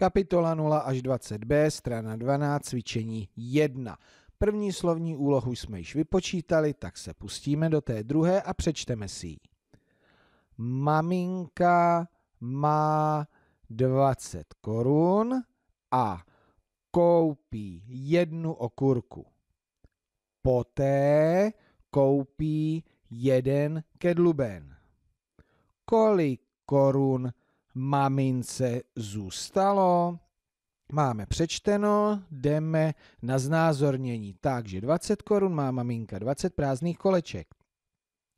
Kapitola 0 až 20b, strana 12, cvičení 1. První slovní úlohu jsme již vypočítali, tak se pustíme do té druhé a přečteme si ji. Maminka má 20 korun a koupí jednu okurku. Poté koupí jeden kedluben. Kolik korun mamince zůstalo. Máme přečteno, jdeme na znázornění. Takže 20 korun má maminka, 20 prázdných koleček.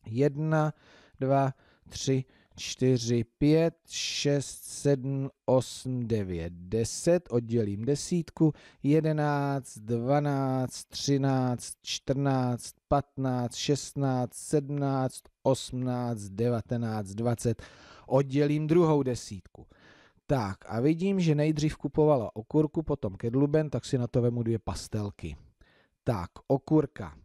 1, 2, 3, 4, 5, 6, 7, 8, 9, 10, oddělím desítku, 11, 12, 13, 14, 15, 16, 17, 18, 19, 20, oddělím druhou desítku. Tak a vidím, že nejdřív kupovala okurku, potom kedluben, tak si na to vemu dvě pastelky. Tak, okurka.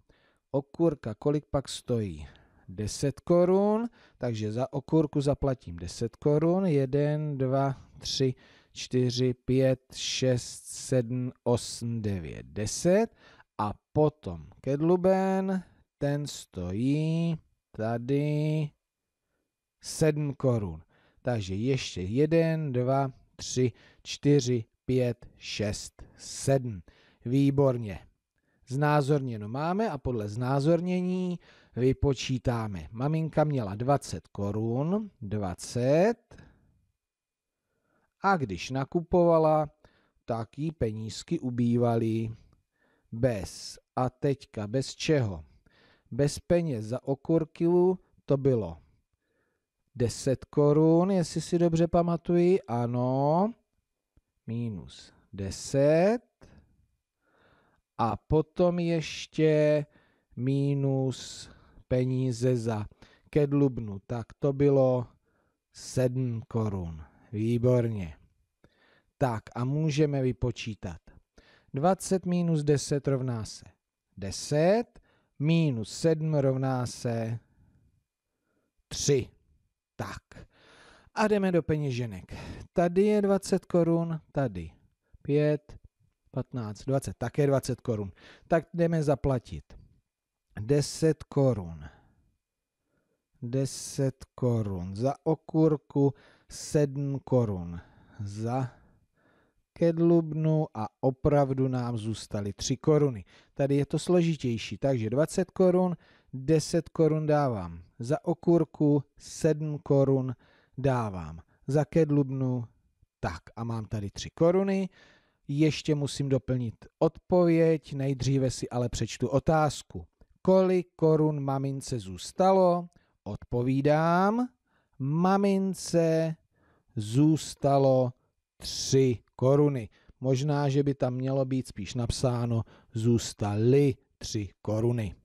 Okurka, kolik pak stojí? 10 korun, takže za okurku zaplatím 10 korun, 1, 2, 3, 4, 5, 6, 7, 8, 9, 10 a potom kedluben, ten stojí tady 7 korun. Takže ještě 1, 2, 3, 4, 5, 6, 7. Výborně. Znázorněno máme a podle znázornění vypočítáme. Maminka měla 20 korun, 20. A když nakupovala, tak jí penízky ubývaly. Bez. A teďka bez čeho? Bez peněz za okurkilu to bylo 10 korun, jestli si dobře pamatuji. Ano. Minus 10 a potom ještě minus peníze za kedlubnu. Tak to bylo 7 korun. Výborně. Tak a můžeme vypočítat. 20 minus 10 rovná se 10, minus 7 rovná se 3. Tak. A jdeme do peněženek. Tady je 20 korun, tady 5, 15, 20, také 20 korun. Tak jdeme zaplatit. 10 korun. 10 korun. Za okurku 7 korun. Za kedlubnu a opravdu nám zůstaly 3 koruny. Tady je to složitější, takže 20 korun, 10 korun dávám. Za okurku 7 korun dávám. Za kedlubnu tak a mám tady 3 koruny ještě musím doplnit odpověď, nejdříve si ale přečtu otázku. Kolik korun mamince zůstalo? Odpovídám, mamince zůstalo 3 koruny. Možná, že by tam mělo být spíš napsáno zůstaly 3 koruny.